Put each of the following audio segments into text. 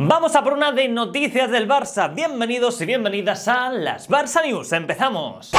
Vamos a por una de noticias del Barça. Bienvenidos y bienvenidas a las Barça News. Empezamos.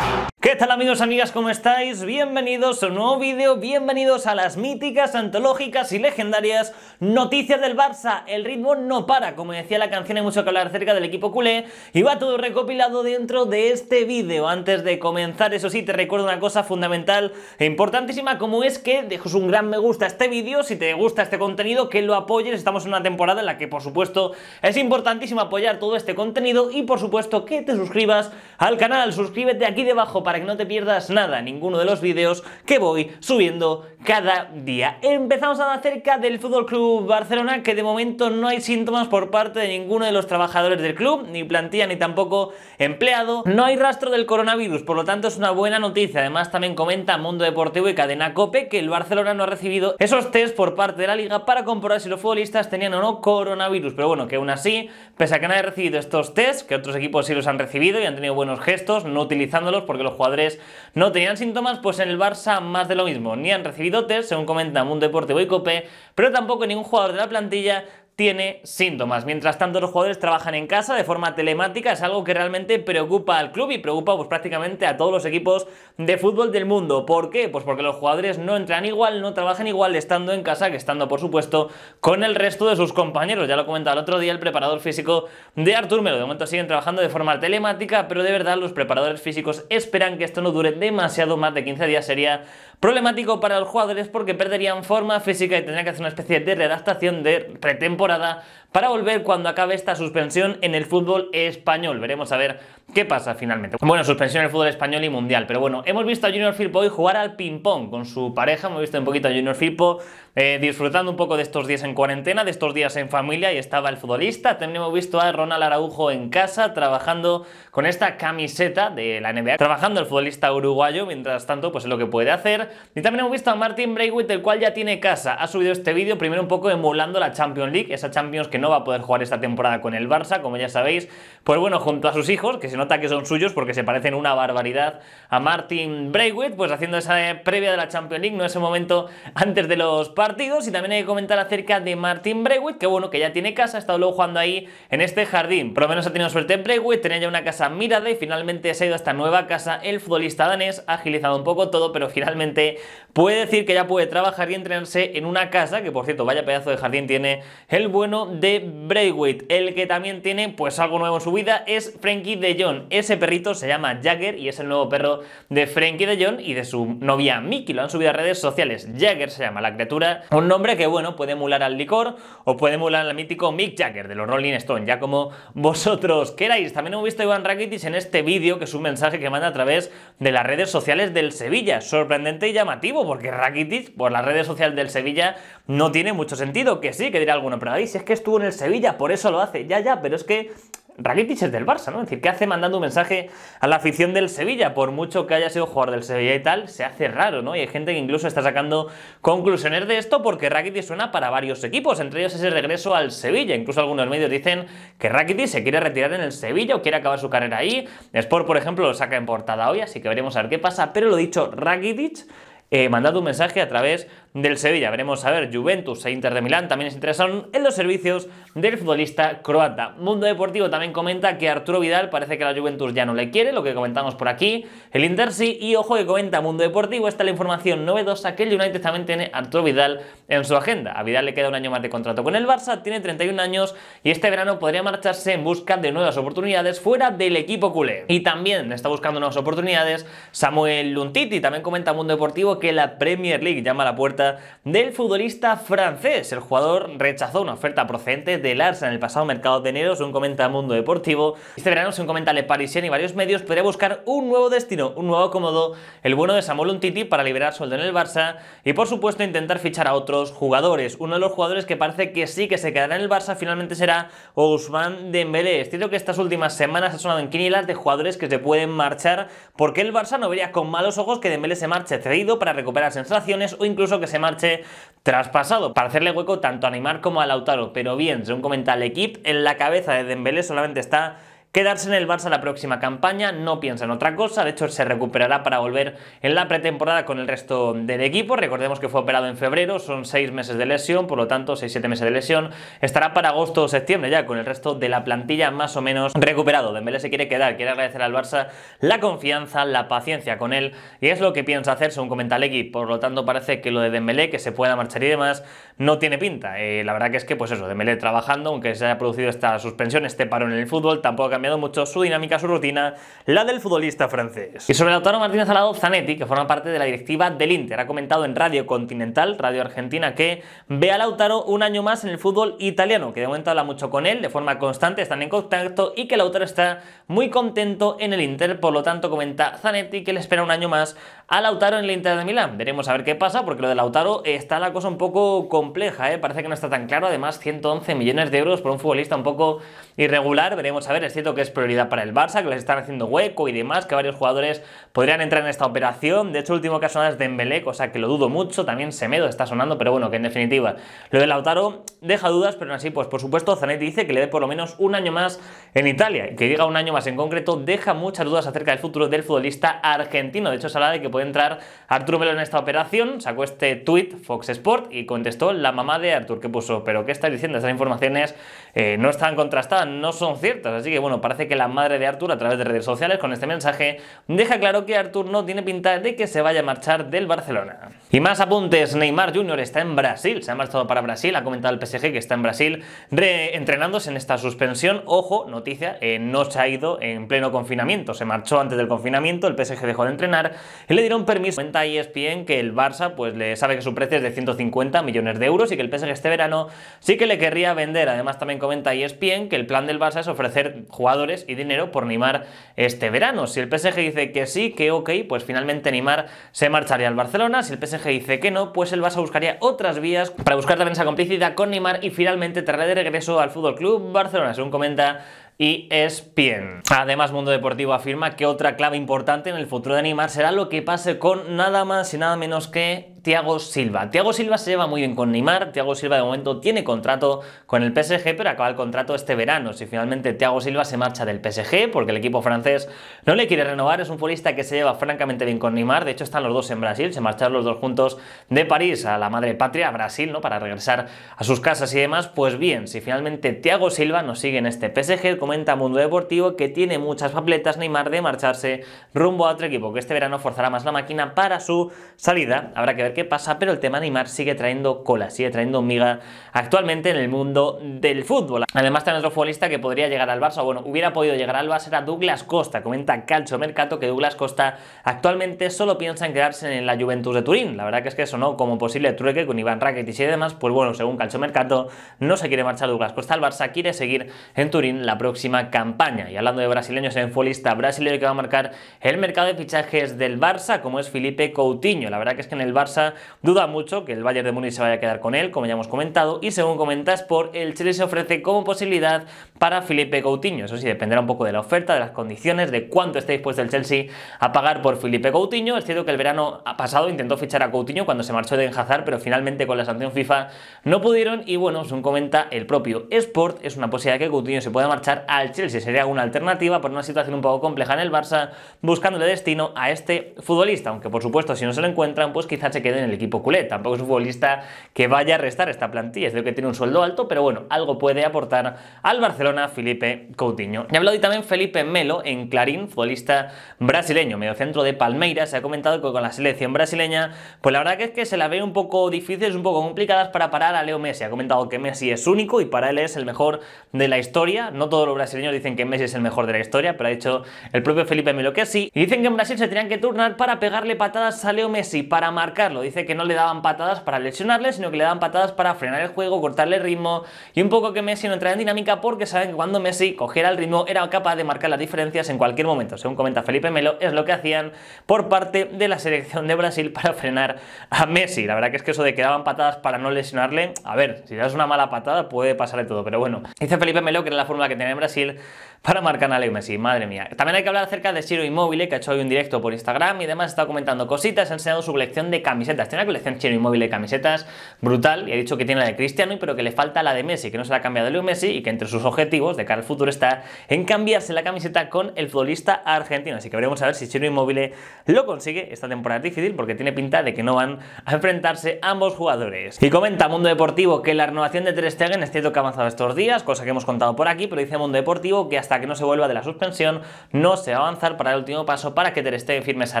¿Qué tal amigos, amigas? ¿Cómo estáis? Bienvenidos a un nuevo vídeo, bienvenidos a las míticas, antológicas y legendarias noticias del Barça. El ritmo no para, como decía la canción, hay mucho que hablar acerca del equipo culé y va todo recopilado dentro de este vídeo. Antes de comenzar, eso sí, te recuerdo una cosa fundamental e importantísima como es que dejes un gran me gusta a este vídeo, si te gusta este contenido, que lo apoyes. Estamos en una temporada en la que, por supuesto, es importantísimo apoyar todo este contenido y, por supuesto, que te suscribas al canal. Suscríbete aquí debajo para para que no te pierdas nada, ninguno de los vídeos que voy subiendo cada día. Empezamos a hablar acerca del Fútbol Club Barcelona, que de momento no hay síntomas por parte de ninguno de los trabajadores del club, ni plantilla ni tampoco empleado. No hay rastro del coronavirus, por lo tanto es una buena noticia. Además, también comenta Mundo Deportivo y Cadena Cope que el Barcelona no ha recibido esos test por parte de la liga para comprobar si los futbolistas tenían o no coronavirus. Pero bueno, que aún así, pese a que no haya recibido estos test, que otros equipos sí los han recibido y han tenido buenos gestos, no utilizándolos porque los jugadores no tenían síntomas, pues en el Barça más de lo mismo. Ni han recibido test, según comenta Mundo Deportivo y Cope, pero tampoco ningún jugador de la plantilla tiene síntomas. Mientras tanto, los jugadores trabajan en casa de forma telemática, es algo que realmente preocupa al club y preocupa pues, prácticamente a todos los equipos de fútbol del mundo. ¿Por qué? Pues porque los jugadores no entran igual, no trabajan igual estando en casa que estando, por supuesto, con el resto de sus compañeros. Ya lo comentaba el otro día el preparador físico de Artur Melo. De momento siguen trabajando de forma telemática, pero de verdad los preparadores físicos esperan que esto no dure demasiado, más de 15 días sería Problemático para los jugadores porque perderían forma física y tendrían que hacer una especie de redactación de pretemporada para volver cuando acabe esta suspensión en el fútbol español. Veremos a ver ¿Qué pasa finalmente? Bueno, suspensión en el fútbol español y mundial, pero bueno, hemos visto a Junior Firpo hoy jugar al ping-pong con su pareja, hemos visto un poquito a Junior Firpo eh, disfrutando un poco de estos días en cuarentena, de estos días en familia y estaba el futbolista. También hemos visto a Ronald Araujo en casa trabajando con esta camiseta de la NBA, trabajando el futbolista uruguayo, mientras tanto, pues es lo que puede hacer. Y también hemos visto a Martin Braithwaite, el cual ya tiene casa. Ha subido este vídeo primero un poco emulando la Champions League, esa Champions que no va a poder jugar esta temporada con el Barça, como ya sabéis. Pues bueno, junto a sus hijos, que si no nota que son suyos porque se parecen una barbaridad a Martin Braithwaite, pues haciendo esa eh, previa de la Champions League, no ese momento antes de los partidos. Y también hay que comentar acerca de Martin Braithwaite, que bueno, que ya tiene casa, ha estado luego jugando ahí en este jardín. Por lo menos ha tenido suerte Braithwaite, tenía ya una casa mirada y finalmente se ha ido a esta nueva casa. El futbolista danés ha agilizado un poco todo, pero finalmente puede decir que ya puede trabajar y entrenarse en una casa, que por cierto, vaya pedazo de jardín tiene el bueno de Braithwaite. El que también tiene pues algo nuevo en su vida es Frankie de Jong ese perrito se llama Jagger y es el nuevo perro de Frankie de John y de su novia Mickey. Lo han subido a redes sociales. Jagger se llama la criatura. Un nombre que, bueno, puede emular al licor o puede emular al mítico Mick Jagger de los Rolling Stones, ya como vosotros queráis. También hemos visto a Iván Rakitic en este vídeo, que es un mensaje que manda a través de las redes sociales del Sevilla. Sorprendente y llamativo, porque Rakitic, por las redes sociales del Sevilla, no tiene mucho sentido. Que sí, que dirá alguno, pero ahí si es que estuvo en el Sevilla, por eso lo hace. Ya, ya, pero es que Rakitic es del Barça, ¿no? Es decir, ¿qué hace mandando un mensaje a la afición del Sevilla? Por mucho que haya sido jugador del Sevilla y tal, se hace raro, ¿no? Y hay gente que incluso está sacando conclusiones de esto porque Rakitic suena para varios equipos, entre ellos el regreso al Sevilla. Incluso algunos medios dicen que Rakitic se quiere retirar en el Sevilla o quiere acabar su carrera ahí. Sport, por ejemplo, lo saca en portada hoy, así que veremos a ver qué pasa. Pero lo dicho, Rakitic... Eh, mandando un mensaje a través del Sevilla. Veremos a ver, Juventus e Inter de Milán también se interesaron en los servicios del futbolista croata. Mundo Deportivo también comenta que Arturo Vidal parece que la Juventus ya no le quiere, lo que comentamos por aquí, el Inter sí, y ojo que comenta Mundo Deportivo, está la información novedosa que el United también tiene Arturo Vidal en su agenda. A Vidal le queda un año más de contrato con el Barça, tiene 31 años y este verano podría marcharse en busca de nuevas oportunidades fuera del equipo culé. Y también está buscando nuevas oportunidades Samuel Luntiti, también comenta Mundo Deportivo que la Premier League llama a la puerta del futbolista francés. El jugador rechazó una oferta procedente del Arsa en el pasado mercado de enero, según comenta Mundo Deportivo. Este verano, según comenta Le Parisien y varios medios, podría buscar un nuevo destino, un nuevo cómodo, el bueno de Samuel Untiti para liberar sueldo en el Barça y, por supuesto, intentar fichar a otros jugadores. Uno de los jugadores que parece que sí que se quedará en el Barça finalmente será Ousmane Dembélé. Es cierto que estas últimas semanas ha sonado en quinielas de jugadores que se pueden marchar porque el Barça no vería con malos ojos que Dembélé se marche cedido para recuperar sensaciones o incluso que se se marche traspasado para hacerle hueco tanto a Neymar como a Lautaro. Pero bien, según comenta el equipo, en la cabeza de Dembélé solamente está quedarse en el Barça la próxima campaña, no piensa en otra cosa, de hecho se recuperará para volver en la pretemporada con el resto del equipo, recordemos que fue operado en febrero, son seis meses de lesión, por lo tanto seis siete meses de lesión, estará para agosto o septiembre ya con el resto de la plantilla más o menos recuperado, Dembélé se quiere quedar, quiere agradecer al Barça la confianza, la paciencia con él y es lo que piensa hacer según comenta equipo, por lo tanto parece que lo de Dembélé, que se pueda marchar y demás, no tiene pinta. Eh, la verdad que es que, pues eso, de Mele trabajando, aunque se haya producido esta suspensión, este parón en el fútbol, tampoco ha cambiado mucho su dinámica, su rutina, la del futbolista francés. Y sobre Lautaro Martínez al Zanetti, que forma parte de la directiva del Inter, ha comentado en Radio Continental, Radio Argentina, que ve a Lautaro un año más en el fútbol italiano, que de momento habla mucho con él, de forma constante, están en contacto y que Lautaro está muy contento en el Inter, por lo tanto comenta Zanetti que le espera un año más a Lautaro en el Inter de Milán. Veremos a ver qué pasa, porque lo de Lautaro eh, está la cosa un poco compleja, ¿eh? parece que no está tan claro. Además, 111 millones de euros por un futbolista un poco irregular. Veremos a ver, es cierto que es prioridad para el Barça, que les están haciendo hueco y demás, que varios jugadores podrían entrar en esta operación. De hecho, el último caso ha sonado es Dembélé, cosa que lo dudo mucho. También Semedo está sonando, pero bueno, que en definitiva lo de Lautaro deja dudas, pero aún así, pues por supuesto, Zanetti dice que le dé por lo menos un año más en Italia. que diga un año más en concreto deja muchas dudas acerca del futuro del futbolista argentino. De hecho, se habla de que puede entrar Arturo Melo en esta operación. Sacó este tweet Fox Sport y contestó la mamá de Arthur, que puso, pero ¿qué está diciendo? Esas informaciones eh, no están contrastadas, no son ciertas. Así que bueno, parece que la madre de Arthur, a través de redes sociales, con este mensaje, deja claro que Arthur no tiene pinta de que se vaya a marchar del Barcelona. Y más apuntes, Neymar Jr. está en Brasil, se ha marchado para Brasil, ha comentado el PSG que está en Brasil entrenándose en esta suspensión. Ojo, noticia, eh, no se ha ido en pleno confinamiento, se marchó antes del confinamiento, el PSG dejó de entrenar, y le dieron permiso. Cuenta ESPN que el Barça pues le sabe que su precio es de 150 millones de euros y que el PSG este verano sí que le querría vender. Además, también comenta ESPN que el plan del Barça es ofrecer jugadores y dinero por Neymar este verano. Si el PSG dice que sí, que ok, pues finalmente Neymar se marcharía al Barcelona. Si el PSG dice que no, pues el Barça buscaría otras vías para buscar también esa complicidad con Neymar y finalmente traerá de regreso al Fútbol Club Barcelona, según comenta y e bien Además, Mundo Deportivo afirma que otra clave importante en el futuro de Neymar será lo que pase con nada más y nada menos que Tiago Silva. Tiago Silva se lleva muy bien con Neymar, Tiago Silva de momento tiene contrato con el PSG, pero acaba el contrato este verano. Si finalmente Tiago Silva se marcha del PSG, porque el equipo francés no le quiere renovar, es un futbolista que se lleva francamente bien con Neymar, de hecho están los dos en Brasil, se marcharon los dos juntos de París a la madre patria, a Brasil, ¿no? Para regresar a sus casas y demás, pues bien, si finalmente Tiago Silva nos sigue en este PSG, comenta Mundo Deportivo que tiene muchas papeletas Neymar de marcharse rumbo a otro equipo, que este verano forzará más la máquina para su salida. Habrá que ver qué pasa, pero el tema Neymar sigue trayendo cola, sigue trayendo miga actualmente en el mundo del fútbol. Además, tenemos otro futbolista que podría llegar al Barça, bueno, hubiera podido llegar al Barça, era Douglas Costa. Comenta Calcio Mercato que Douglas Costa actualmente solo piensa en quedarse en la Juventus de Turín. La verdad que es que eso no, como posible trueque con Iván Rakitic y demás, pues bueno, según Calcio Mercato, no se quiere marchar Douglas Costa al Barça, quiere seguir en Turín la próxima campaña. Y hablando de brasileños, en futbolista brasileño que va a marcar el mercado de fichajes del Barça, como es Felipe Coutinho. La verdad que es que en el Barça Duda mucho que el Bayern de Múnich se vaya a quedar con él, como ya hemos comentado. Y según comenta Sport, el Chelsea se ofrece como posibilidad para Felipe Coutinho. Eso sí, dependerá un poco de la oferta, de las condiciones, de cuánto esté dispuesto el Chelsea a pagar por Felipe Coutinho. Es cierto que el verano pasado intentó fichar a Coutinho cuando se marchó de Enjazar pero finalmente con la sanción FIFA no pudieron. Y bueno, según comenta el propio Sport, es una posibilidad que Coutinho se pueda marchar al Chelsea. Sería una alternativa por una situación un poco compleja en el Barça, buscándole destino a este futbolista. Aunque por supuesto, si no se lo encuentran, pues quizás se quede en el equipo culé. Tampoco es un futbolista que vaya a restar esta plantilla, es de que tiene un sueldo alto, pero bueno, algo puede aportar al Barcelona Felipe Coutinho. Y ha hablado también Felipe Melo en Clarín, futbolista brasileño, mediocentro de Palmeiras. Se ha comentado que con la selección brasileña, pues la verdad que es que se la ve un poco es un poco complicadas para parar a Leo Messi. Ha comentado que Messi es único y para él es el mejor de la historia. No todos los brasileños dicen que Messi es el mejor de la historia, pero ha dicho el propio Felipe Melo que sí. Y dicen que en Brasil se tenían que turnar para pegarle patadas a Leo Messi, para marcarlo. Dice que no le daban patadas para lesionarle, sino que le daban patadas para frenar el juego, cortarle ritmo y un poco que Messi no entraba en dinámica porque saben que cuando Messi cogiera el ritmo era capaz de marcar las diferencias en cualquier momento. Según comenta Felipe Melo, es lo que hacían por parte de la selección de Brasil para frenar a Messi. La verdad que es que eso de que daban patadas para no lesionarle, a ver, si das una mala patada puede pasarle todo, pero bueno. Dice Felipe Melo que era la fórmula que tenía en Brasil para marcar a Leo Messi, madre mía. También hay que hablar acerca de Ciro Immobile, que ha hecho hoy un directo por Instagram y demás. está comentando cositas, ha enseñado su colección de camisetas tiene una colección chino inmóvil de camisetas brutal y ha dicho que tiene la de Cristiano, pero que le falta la de Messi, que no se la ha cambiado Leo Messi y que entre sus objetivos de cara al futuro está en cambiarse la camiseta con el futbolista argentino. Así que veremos a ver si Chino Inmóvil lo consigue. Esta temporada difícil porque tiene pinta de que no van a enfrentarse ambos jugadores. Y comenta Mundo Deportivo que la renovación de Ter Stegen es cierto que ha avanzado estos días, cosa que hemos contado por aquí, pero dice Mundo Deportivo que hasta que no se vuelva de la suspensión no se va a avanzar para el último paso para que Ter Stegen firme esa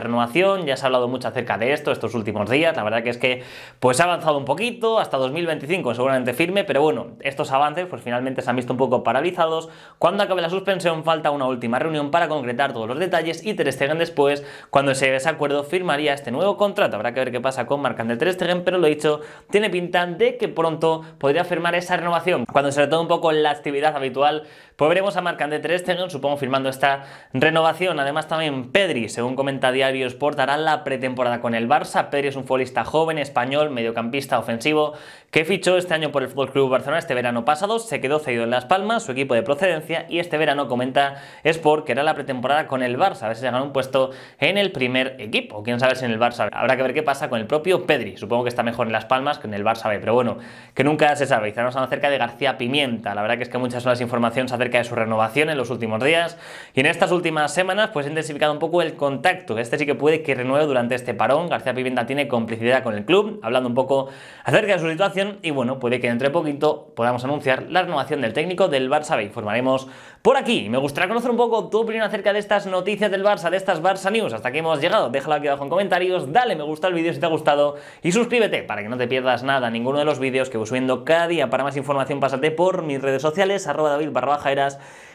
renovación. Ya se ha hablado mucho acerca de esto estos últimos días la verdad que es que pues ha avanzado un poquito, hasta 2025 seguramente firme, pero bueno, estos avances pues finalmente se han visto un poco paralizados. Cuando acabe la suspensión falta una última reunión para concretar todos los detalles y Ter Stegen después, cuando se llegue ese acuerdo, firmaría este nuevo contrato. Habrá que ver qué pasa con Marcán del Ter Stegen, pero lo dicho, tiene pinta de que pronto podría firmar esa renovación. Cuando se retome un poco la actividad habitual pues veremos a Marc de Ter supongo, firmando esta renovación. Además también Pedri, según comenta Diario Sport, hará la pretemporada con el Barça. Pedri es un futbolista joven, español, mediocampista ofensivo, que fichó este año por el FC Barcelona este verano pasado, se quedó cedido en Las Palmas, su equipo de procedencia, y este verano comenta Sport que hará la pretemporada con el Barça, a ver si se gana un puesto en el primer equipo. Quién sabe si en el Barça habrá que ver qué pasa con el propio Pedri. Supongo que está mejor en Las Palmas que en el Barça B, pero bueno, que nunca se sabe. Y acerca de García Pimienta. La verdad que es que muchas son las informaciones acerca de su renovación en los últimos días y en estas últimas semanas pues ha intensificado un poco el contacto. Este sí que puede que renueve durante este parón. García Vivienda tiene complicidad con el club, hablando un poco acerca de su situación y bueno, puede que entre poquito podamos anunciar la renovación del técnico del Barça B. Informaremos por aquí. Me gustaría conocer un poco tu opinión acerca de estas noticias del Barça, de estas Barça News. Hasta que hemos llegado. Déjalo aquí abajo en comentarios, dale me gusta al vídeo si te ha gustado y suscríbete para que no te pierdas nada, ninguno de los vídeos que voy subiendo cada día. Para más información pásate por mis redes sociales, arroba david barra baja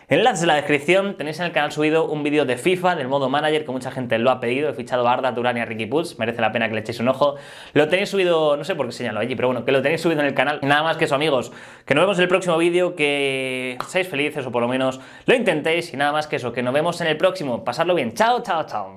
Enlaces en la descripción, tenéis en el canal subido un vídeo de FIFA, del modo manager, que mucha gente lo ha pedido. He fichado a Arda, Turán y a Ricky Puts, merece la pena que le echéis un ojo. Lo tenéis subido, no sé por qué señalo allí, pero bueno, que lo tenéis subido en el canal. Nada más que eso, amigos, que nos vemos en el próximo vídeo, que seáis felices o por lo menos lo intentéis y nada más que eso, que nos vemos en el próximo. Pasadlo bien, chao, chao, chao.